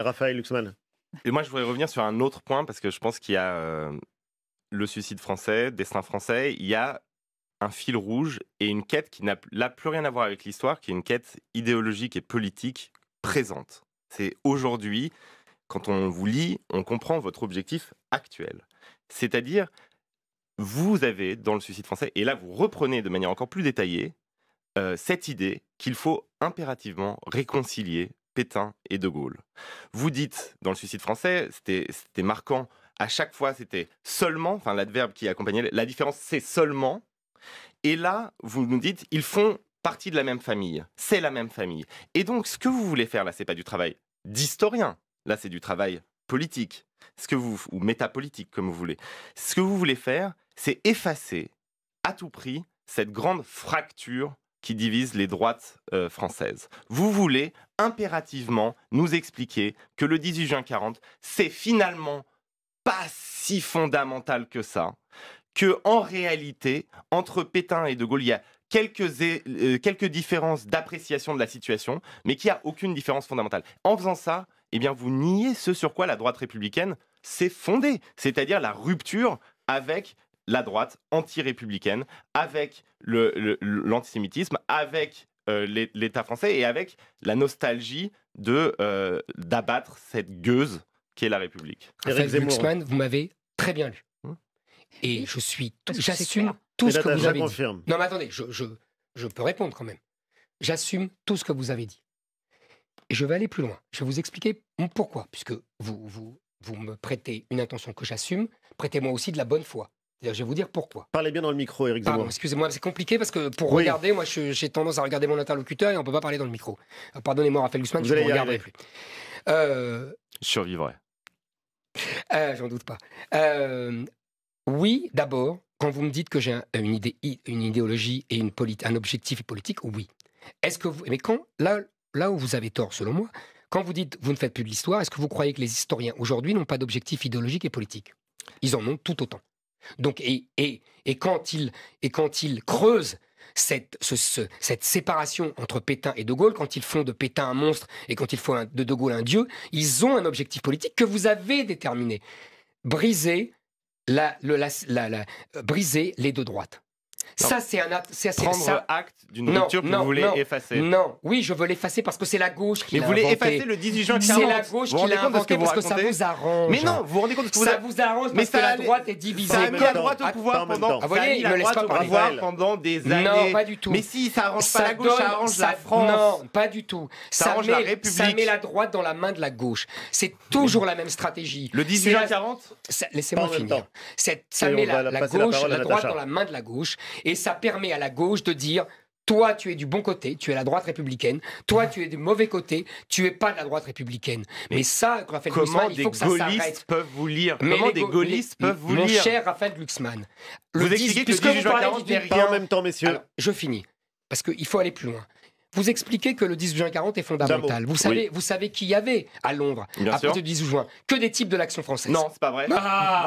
Raphaël Luxman. Et moi, je voudrais revenir sur un autre point parce que je pense qu'il y a euh, le suicide français, destin français, il y a un fil rouge et une quête qui n'a plus rien à voir avec l'histoire, qui est une quête idéologique et politique présente. C'est aujourd'hui, quand on vous lit, on comprend votre objectif actuel. C'est-à-dire, vous avez dans le suicide français, et là vous reprenez de manière encore plus détaillée, euh, cette idée qu'il faut impérativement réconcilier Pétain et De Gaulle. Vous dites, dans le suicide français, c'était marquant, à chaque fois c'était seulement, enfin l'adverbe qui accompagnait, la différence c'est seulement. Et là, vous nous dites, ils font partie de la même famille, c'est la même famille. Et donc, ce que vous voulez faire là, c'est pas du travail d'historien, là c'est du travail politique, ce que ou métapolitique comme vous voulez. Ce que vous voulez faire, c'est effacer à tout prix cette grande fracture qui divise les droites euh, françaises. Vous voulez impérativement nous expliquer que le 18 juin 40, c'est finalement pas si fondamental que ça, que en réalité, entre Pétain et De Gaulle, il y a quelques, euh, quelques différences d'appréciation de la situation, mais qu'il n'y a aucune différence fondamentale. En faisant ça, eh bien, vous niez ce sur quoi la droite républicaine s'est fondée, c'est-à-dire la rupture avec la droite anti-républicaine, avec l'antisémitisme, le, avec euh, l'État français et avec la nostalgie de euh, d'abattre cette gueuse qu'est la République. Eric vous m'avez très bien lu. Hein et je suis, j'assume tout, ce que vous avez dit. Non, mais attendez, je, je, peux répondre quand même. J'assume tout ce que vous avez dit. Et je vais aller plus loin. Je vais vous expliquer pourquoi, puisque vous, vous, vous me prêtez une intention que j'assume, prêtez-moi aussi de la bonne foi. Je vais vous dire pourquoi. Parlez bien dans le micro, Eric Zemmour. Excusez-moi, c'est compliqué parce que pour regarder, moi j'ai tendance à regarder mon interlocuteur et on ne peut pas parler dans le micro. Euh, pardonnez-moi, Raphaël Guzman, vous je ne regarderai plus. Euh... Survivrai. Euh, j'en doute pas. Euh, oui, d'abord, quand vous me dites que j'ai une, idéologie et un objectif politique, oui. Est-ce que vous... Mais quand, là, là où vous avez tort, selon moi, quand vous dites vous ne faites plus de l'histoire, est-ce que vous croyez que les historiens aujourd'hui n'ont pas d'objectif idéologique et politique Ils en ont tout autant. Donc, et, et, quand, ils et quand cette, cette séparation entre Pétain et De Gaulle, quand ils font de Pétain un monstre et quand ils font de De Gaulle un dieu, ils ont un objectif politique que vous avez déterminé. Briser, la, le, la, briser les deux droites. Ça, c'est un acte. Prendre acte d'une rupture que vous voulez effacer. Non, oui, je veux l'effacer parce que c'est la gauche qui l'a inventé. Mais vous voulez effacer le 18 juin 40. C'est la gauche qui l'a inventé parce que ça vous arrange. Mais non, vous vous rendez compte que vous ça vous arrange mais parce ça que la droite est divisée. Ça ah, a mis la droite au pouvoir pendant. pas pendant des années. Non, pas du tout. Mais si, ça arrange pas la gauche, ça arrange la France. Non, pas du tout. Ça arrange la République. Ça met la droite dans la main de la gauche. C'est toujours la même stratégie. Le 18 juin 40. Laissez-moi finir. Ça met la gauche, la droite dans la main de la gauche. Et ça permet à la gauche de dire toi, tu es du bon côté, tu es la droite républicaine. Toi, tu es du mauvais côté, tu es pas de la droite républicaine. Mais, ça, Raphaël Glucksmann, il faut que ça peuvent vous lire Comment des gaullistes peuvent vous lire Mon cher Raphaël Glucksmann, vous expliquez que je parle en même temps, messieurs. je finis, parce qu'il faut aller plus loin. Vous expliquez que le 18 juin 40 est fondamental. Vous savez, vous savez qu'il y avait à Londres, Bien à partir du 18 juin, que des types de l'action française. Non, c'est pas vrai.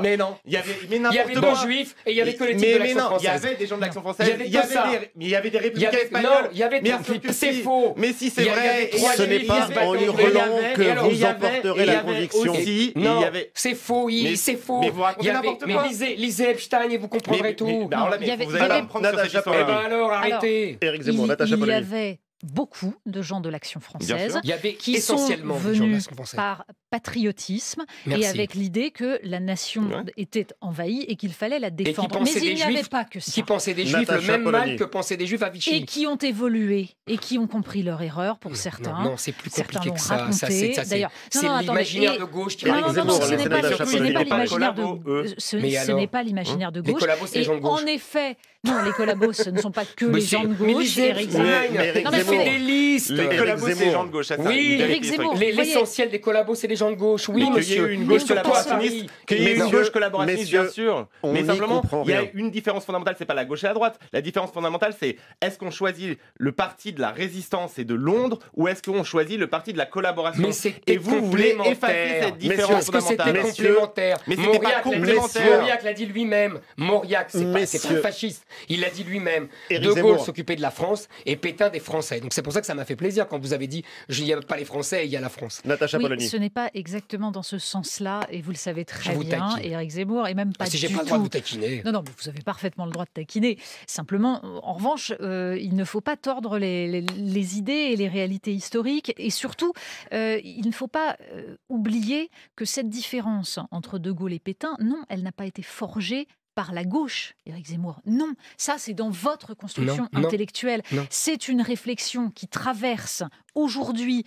mais non. Il y avait, mais il y avait des juifs et il y avait que les types de l'action française. Mais non, Il y avait des gens de l'action française. Il y avait, des, mais il y avait des républicains espagnols. Non, il y avait des C'est faux. Mais si c'est vrai, ce n'est pas en hurlant que vous emporterez la conviction. Non, c'est faux. C'est faux. Mais vous racontez n'importe quoi. Mais lisez Epstein et vous comprendrez tout. Il Vous allez prendre sur cette histoire. et alors, arrêtez. Eric Zemmour, Natacha Il beaucoup de gens de l'Action française. Il y avait qui sont venus par, patriotisme et avec l'idée que la nation était envahie et qu'il fallait la défendre. Mais il n'y avait pas que ça. Qui pensaient des juifs le même mal que pensaient des juifs à Vichy. Et qui ont évolué et qui ont compris leur erreur pour certains. Non, c'est plus compliqué que ça. ça c'est l'imaginaire de gauche qui non, non, ce n'est pas, l'imaginaire de, ce, n'est pas l'imaginaire de gauche. et En effet, non, les collabos, ce ne sont pas que les gens de gauche. Eric Zemmour. des listes. Les collabos, c'est les gens de gauche. Oui, l'essentiel des collabos, c'est les gens de gauche gauche. Oui, mais monsieur. Qu'il y ait une gauche collaborationniste, qu'il y une gauche collaborationniste, bien sûr. Mais simplement, il y a une différence fondamentale, c'est pas la gauche et la droite. La différence fondamentale, c'est est-ce qu'on choisit le parti de la résistance et de Londres ou est-ce qu'on choisit le parti de la collaboration et vous voulez effacer cette différence fondamentale fondamentale. C'était complémentaire. Mais c'était pas complémentaire. Mauriac l'a dit lui-même. Mauriac, c'est pas, pas fasciste. Il l'a dit lui-même. De Gaulle s'occupait de la France et Pétain des Français. Donc c'est pour ça que ça m'a fait plaisir quand vous avez dit il n'y a pas les Français, il y a la France. Natacha oui, Ce n'est pas exactement dans ce sens-là, et vous le savez très bien, Eric Zemmour, et même ah, pas tout. si j'ai pas le droit De vous taquiner. Non, non, vous avez parfaitement le droit de taquiner. Simplement, en revanche, euh, il ne faut pas tordre les, idées et les réalités historiques, et surtout, euh, il ne faut pas euh, oublier que cette différence entre De Gaulle et Pétain, non, elle n'a pas été forgée par la gauche, Éric Zemmour. Non, ça c'est dans votre construction intellectuelle. C'est une réflexion qui traverse aujourd'hui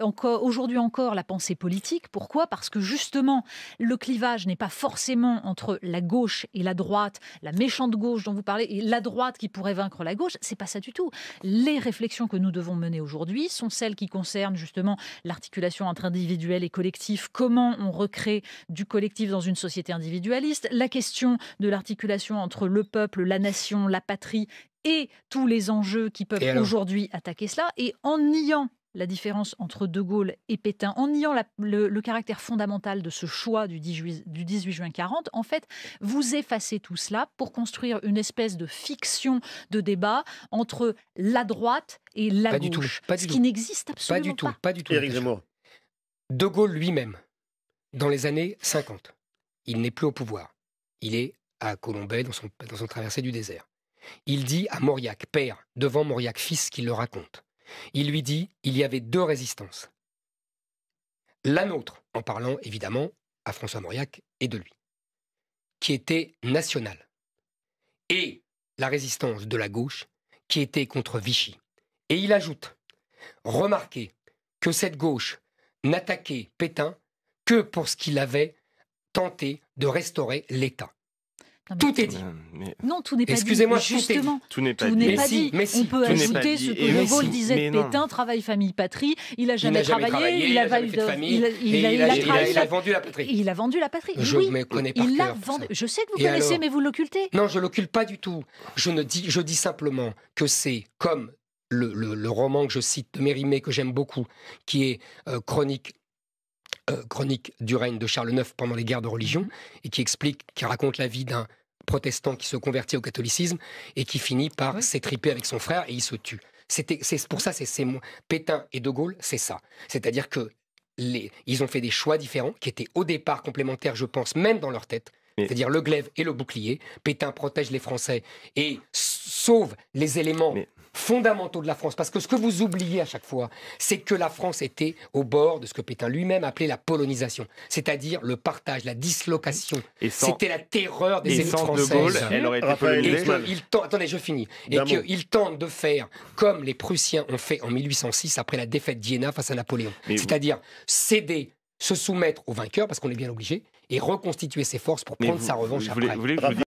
encore, aujourd'hui encore la pensée politique. Pourquoi Parce que justement, le clivage n'est pas forcément entre la gauche et la droite, la méchante gauche dont vous parlez, et la droite qui pourrait vaincre la gauche. C'est pas ça du tout. Les réflexions que nous devons mener aujourd'hui sont celles qui concernent justement l'articulation entre individuel et collectif. Comment on recrée du collectif dans une société individualiste La question de l'articulation entre le peuple, la nation, la patrie et tous les enjeux qui peuvent aujourd'hui attaquer cela, et en niant la différence entre De Gaulle et Pétain, en niant le, caractère fondamental de ce choix du 18, juin 40, en fait, vous effacez tout cela pour construire une espèce de fiction de débat entre la droite et la gauche, du ce qui n'existe absolument pas. Du tout, pas. du tout. De Gaulle lui-même, dans les années 50, il n'est plus au pouvoir. Il est à Colombay, dans son, dans son traversée du désert. Il dit à Mauriac père, devant Mauriac fils qu'il le raconte. Il lui dit il y avait deux résistances. La nôtre, en parlant évidemment à François Mauriac et de lui, qui était nationale, et la résistance de la gauche, qui était contre Vichy. Et il ajoute Remarquez que cette gauche n'attaquait Pétain que pour ce qu'il avait tenté de restaurer l'État tout est dit. Non, tout n'est pas dit. Excusez-moi, Justement, tout n'est pas, dit. on peut ajouter ce que Le disait de Pétain travail, famille, patrie. Il n'a jamais, travaillé, il a vendu la patrie. Il a vendu la patrie. Je ne me connais pas. l'a Je sais que vous connaissez, mais vous l'occultez. Non, je ne l'occulte pas du tout. Je dis, simplement que c'est comme le, roman que je cite de Mérimée, que j'aime beaucoup, qui est euh, Chronique euh, chronique du règne de Charles IX pendant les guerres de religion, mhm. et qui explique, qui raconte la vie d'un protestant qui se convertit au catholicisme et qui finit par s'étriper avec son frère et il se tue. c'est pour ça, c'est, Pétain et De Gaulle, c'est ça. C'est-à-dire que les, ils ont fait des choix différents qui étaient au départ complémentaires, je pense, même dans leur tête. C'est-à-dire le glaive et le bouclier. Pétain protège les Français et sauve les éléments fondamentaux de la France. Parce que ce que vous oubliez à chaque fois, c'est que la France était au bord de ce que Pétain lui-même appelait la polonisation, c'est-à-dire le partage, la dislocation. C'était la terreur des élites Attendez, je finis. Et qu'il tente de faire comme les Prussiens ont fait en 1806 après la défaite d'Iéna face à Napoléon. C'est-à-dire céder se soumettre aux vainqueurs parce qu'on est bien obligé, et reconstituer ses forces pour prendre sa revanche après.